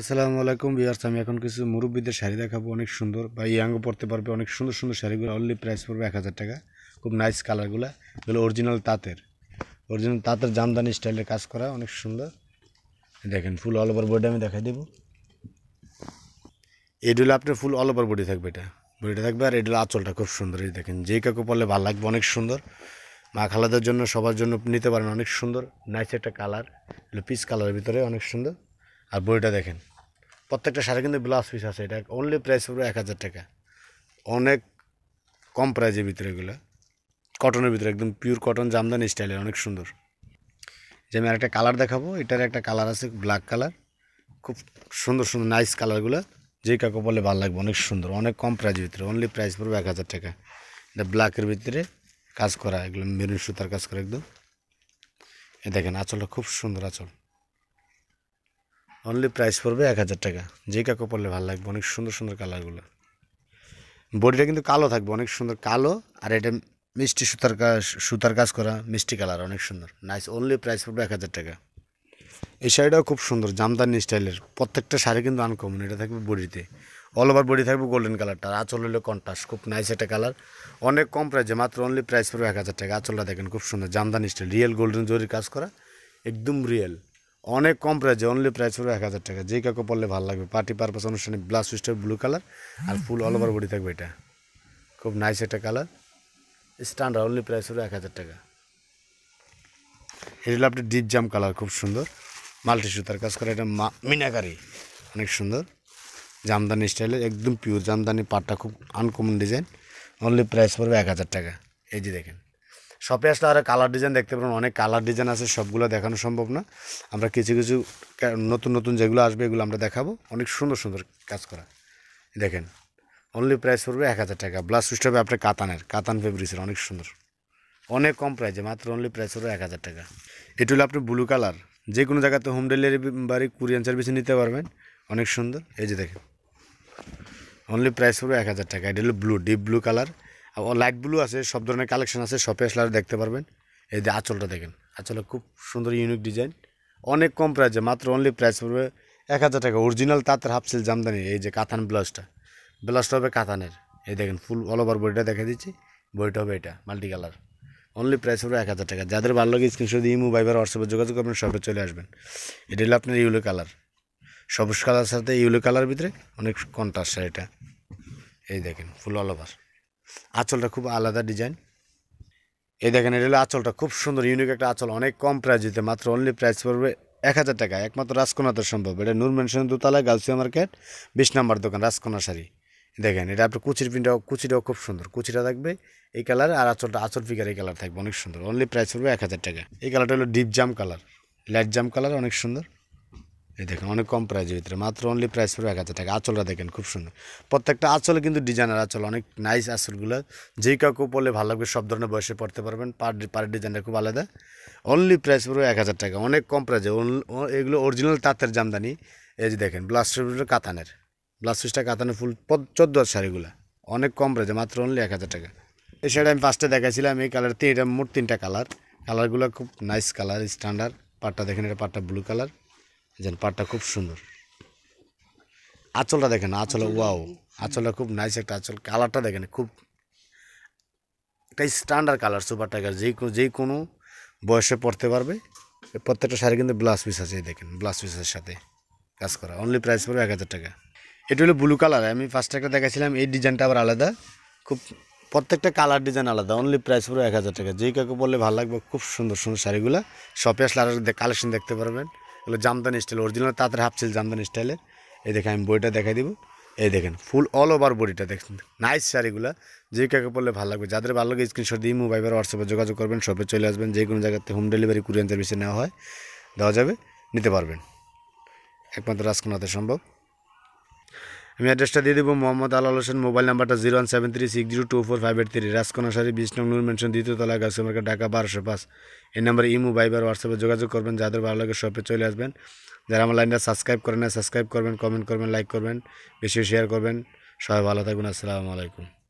আসসালামু আলাইকুম বিয়ার্স আমি এখন কিছু মুরব্বীদের শাড়ি দেখাবো অনেক সুন্দর বা ইয়াংও পরতে পারবে অনেক সুন্দর সুন্দর শাড়িগুলো অনলি প্রাইস পড়বে এক হাজার টাকা খুব নাইস কালারগুলো এগুলো অরিজিনাল তাঁতের অরিজিনাল তাঁতের জামদানি স্টাইলের কাজ করা অনেক সুন্দর দেখেন ফুল অল ওভার বডি আমি দেখাই দেবো এডুলো আপনার ফুল অল ওভার বডি থাকবে এটা বডিটা থাকবে আর এডুলো আঁচলটা খুব সুন্দর এই দেখেন যেই কাকু পরলে ভালো লাগবে অনেক সুন্দর মা খালাদের জন্য সবার জন্য নিতে পারেন অনেক সুন্দর নাইস একটা কালার পিস কালারের ভিতরে অনেক সুন্দর আর বইটা দেখেন প্রত্যেকটা শাড়ি কিন্তু ব্লাউজ পিস আছে এটা অনলি প্রাইস পড়বে এক হাজার টাকা অনেক কম প্রাইজের ভিতরে এগুলো কটনের ভিতরে একদম পিওর কটন জামদানি স্টাইলের অনেক সুন্দর যে আমি আরেকটা কালার দেখাবো এটার একটা কালার আছে ব্ল্যাক কালার খুব সুন্দর সুন্দর নাইস কালারগুলো যে কাকে বলে ভালো লাগবে অনেক সুন্দর অনেক কম প্রাইজের ভিতরে অনলি প্রাইস পড়বে এক হাজার টাকা এটা ব্ল্যাকের ভিতরে কাজ করা এগুলো মেরুন সুতার কাজ করা একদম এ দেখেন আচলটা খুব সুন্দর আচল অনলি প্রাইস পড়বে এক হাজার টাকা যে কাকু পরলে ভালো লাগবে অনেক সুন্দর সুন্দর কালারগুলো বডিটা কিন্তু কালো থাকবে অনেক সুন্দর কালো আর এটা মিষ্টি সুতার কাজ সুতার কাজ করা মিষ্টি কালার অনেক সুন্দর নাইস অনলি প্রাইস পড়বে এক হাজার টাকা এই শাড়িটাও খুব সুন্দর জামদানি স্টাইলের প্রত্যেকটা শাড়ি কিন্তু আনকমন এটা থাকবে বডিতে অল ওভার বডি থাকবে গোল্ডেন কালারটা আঁচল হলো কন্টাস খুব নাইস একটা কালার অনেক কম প্রাইসে মাত্র অনলি প্রাইস পড়বে এক হাজার টাকা আঁচলটা দেখেন খুব সুন্দর জামদানি স্টাইল রিয়েল গোল্ডেন জরির কাজ করা একদম রিয়েল অনেক কম প্রাইস অনলি প্রাইস হলো এক হাজার টাকা যেই কাকে পড়লে ভালো লাগবে পার্টি পারপাস অনুষ্ঠানে ব্লাউজ সুইচটা ব্লু কালার আর ফুল অল ওভার বডি থাকবে এটা খুব নাইস একটা কালার স্ট্যান্ডার্ড অনলি প্রাইস হলো এক হাজার টাকা এটা হলো আপনার ডিপ জাম কালার খুব সুন্দর মাল্টি সুতার কাজ করে এটা মিনাকারি অনেক সুন্দর জামদানি স্টাইলে একদম পিওর জামদানি পাটটা খুব আনকমন ডিজাইন অনলি প্রাইস পড়বে এক হাজার টাকা এই যে দেখেন শপে আসলে আরও কালার ডিজাইন দেখতে পারবেন অনেক কালার ডিজাইন আছে সবগুলো দেখানো সম্ভব না আমরা কিছু কিছু নতুন নতুন যেগুলো আসবে এগুলো আমরা দেখাবো অনেক সুন্দর সুন্দর কাজ করা দেখেন অনলি প্রাইস পড়বে এক হাজার টাকা ব্লাউজ পিসটা হবে আপনার কাতানের কাতান ফেব্রিক্সের অনেক সুন্দর অনেক কম প্রাইসে মাত্র অনলি প্রাইস পড়বে এক হাজার টাকা এটি হলো আপনি ব্লু কালার যে কোনো জায়গাতে হোম ডেলিভারি বাড়ি কুরিয়ান সার্ভিসে নিতে পারবেন অনেক সুন্দর এই যে দেখেন অনলি প্রাইস পড়বে এক হাজার টাকা এটি হলো blue deep blue colour light blue আছে সব ধরনের কালেকশন আছে শপে আসলে দেখতে পারবেন এই যে আঁচলটা দেখেন আঁচলে খুব সুন্দর ইউনিক ডিজাইন অনেক কম প্রাইসে মাত্র অনলি প্রাইস পড়বে এক হাজার টাকা অরিজিনাল তাঁতের হাফসিল জামদানি এই যে কাতান ব্লাউজটা ব্লাউজটা হবে কাতানের এই দেখেন ফুল অল ওভার বইটা দেখা দিচ্ছি বইটা হবে এটা মাল্টি কালার অনলি প্রাইস পড়বে এক হাজার টাকা যাদের ভালো লাগে স্ক্রিনশট দিয়ে বাইবার হোয়াটসঅ্যাপে যোগাযোগ করবেন শপে চলে আসবেন এটা হলো আপনার ইউলো কালার সবুজ কালার সাথে ইউলো কালার ভিতরে অনেক কন্ট্রাস্ট এটা এই দেখেন ফুল অল ওভার আঁচলটা খুব আলাদা ডিজাইন এই দেখেন এটা হলো আঁচলটা খুব সুন্দর ইউনিক একটা আঁচল অনেক কম প্রাইস দিতে মাত্র অনলি প্রাইস পড়বে এক হাজার টাকা একমাত্র রাজকোনাতে সম্ভব এটা নূর মেনশন দোতলা গালসিয়া মার্কেট বিশ নাম্বার দোকান রাজকোনা শাড়ি দেখেন এটা আপনার কুচির পিনটাও কুচিটাও খুব সুন্দর কুচিটা থাকবে এই কালার আর আঁচলটা আঁচল ফিকার এই কালার থাকবে অনেক সুন্দর অনলি প্রাইস পড়বে এক হাজার টাকা এই কালারটা হলো ডিপ জাম কালার লাইট জাম কালার অনেক সুন্দর এই দেখেন অনেক কম প্রাইজের ভিতরে মাত্র অনলি প্রাইস পড়বে এক হাজার টাকা আঁচলটা দেখেন খুব সুন্দর প্রত্যেকটা আঁচলে কিন্তু ডিজাইনের আঁচল অনেক নাইস আঁচলগুলো যেই কাউকে পড়লে ভালো লাগবে সব ধরনের বয়সে পড়তে পারবেন পার পার ডিজাইনটা খুব আলাদা অনলি প্রাইস পড়বে এক হাজার টাকা অনেক কম প্রাইজে এগুলো অরিজিনাল তাঁতের জামদানি এই যে দেখেন ব্লাউজ কাতানের ব্লাউজ পিসটা কাতানের ফুল চোদ্দো শাড়িগুলো অনেক কম প্রাইজে মাত্র অনলি এক হাজার টাকা এই শাড়ি আমি ফার্স্টে দেখাইছিলাম এই কালার তিনটা মোট তিনটা কালার কালারগুলো খুব নাইস কালার স্ট্যান্ডার্ড পাটটা দেখেন এটা পাটটা ব্লু কালার যেন পাটটা খুব সুন্দর আঁচলটা দেখেন আঁচল ওয়াও আঁচলটা খুব নাইস একটা আঁচল কালারটা দেখেন খুব একটা স্ট্যান্ডার্ড কালার সুপার টাইগার যে যে কোনো বয়সে পড়তে পারবে প্রত্যেকটা শাড়ি কিন্তু ব্লাউজ পিস আছে দেখেন ব্লাউজ পিসের সাথে কাজ করা অনলি প্রাইস পড়বে এক হাজার টাকা এটা হলো ব্লু কালার আমি ফার্স্ট একটা দেখাছিলাম এই ডিজাইনটা আবার আলাদা খুব প্রত্যেকটা কালার ডিজাইন আলাদা অনলি প্রাইস পড়বে এক হাজার টাকা যেই কাউকে বললে ভালো লাগবে খুব সুন্দর সুন্দর শাড়িগুলো শপে আসলে আর কালেকশন দেখতে পারবেন এগুলো জামদানি স্টাইল অরিজিনাল তাঁতের ছিল জামদানি স্টাইলের এই দেখে আমি বইটা দেখাই দিব এই দেখেন ফুল অল ওভার বডিটা দেখেন নাইস শাড়িগুলো যে কাকে পড়লে ভালো লাগবে যাদের ভালো লাগে স্ক্রিনশট দিয়ে মোবাইলের হোয়াটসঅ্যাপে যোগাযোগ করবেন শপে চলে আসবেন যে কোনো জায়গাতে হোম ডেলিভারি কুরিয়ান সার্ভিসে নেওয়া হয় দেওয়া যাবে নিতে পারবেন একমাত্র রাজকোনাতে সম্ভব আমি অ্যাড্রেসটা দিয়ে দেবো মোহাম্মদ আলাল হোসেন মোবাইল নাম্বারটা zero one seven three six zero two four five eight three Rajkona সারি বিষ্ণু নূর মেনশন দ্বিতীয়তলা গাছমার্কা ঢাকা বারোশো পাঁচ এই নাম্বারে ইমো বাইবার হোয়াটসঅ্যাপে যোগাযোগ করবেন যাদের ভালো লাগে শপে চলে আসবেন যারা আমার লাইনটা সাবস্ক্রাইব করেন না সাবস্ক্রাইব করবেন কমেন্ট করবেন লাইক করবেন বেশি শেয়ার করবেন সবাই ভালো থাকবেন আসসালামু আলাইকুম